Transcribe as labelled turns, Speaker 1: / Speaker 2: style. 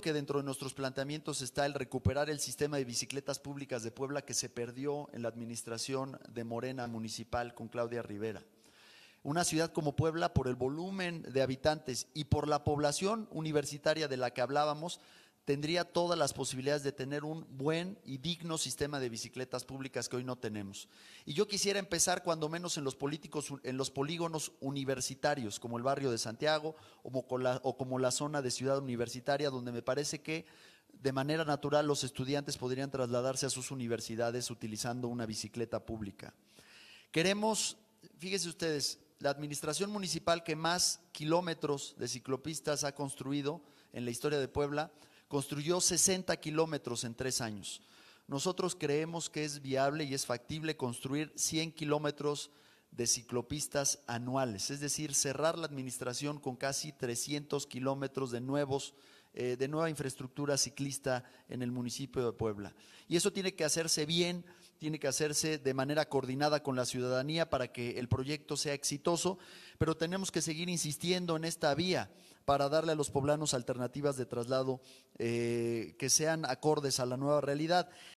Speaker 1: que dentro de nuestros planteamientos está el recuperar el sistema de bicicletas públicas de Puebla que se perdió en la administración de Morena municipal con Claudia Rivera. Una ciudad como Puebla, por el volumen de habitantes y por la población universitaria de la que hablábamos, tendría todas las posibilidades de tener un buen y digno sistema de bicicletas públicas que hoy no tenemos. Y yo quisiera empezar cuando menos en los políticos, en los polígonos universitarios, como el barrio de Santiago o como la, o como la zona de ciudad universitaria, donde me parece que de manera natural los estudiantes podrían trasladarse a sus universidades utilizando una bicicleta pública. Queremos, fíjense ustedes, la administración municipal que más kilómetros de ciclopistas ha construido en la historia de Puebla Construyó 60 kilómetros en tres años. Nosotros creemos que es viable y es factible construir 100 kilómetros de ciclopistas anuales, es decir, cerrar la administración con casi 300 kilómetros de nuevos eh, de nueva infraestructura ciclista en el municipio de Puebla. Y eso tiene que hacerse bien, tiene que hacerse de manera coordinada con la ciudadanía para que el proyecto sea exitoso, pero tenemos que seguir insistiendo en esta vía para darle a los poblanos alternativas de traslado eh, que sean acordes a la nueva realidad.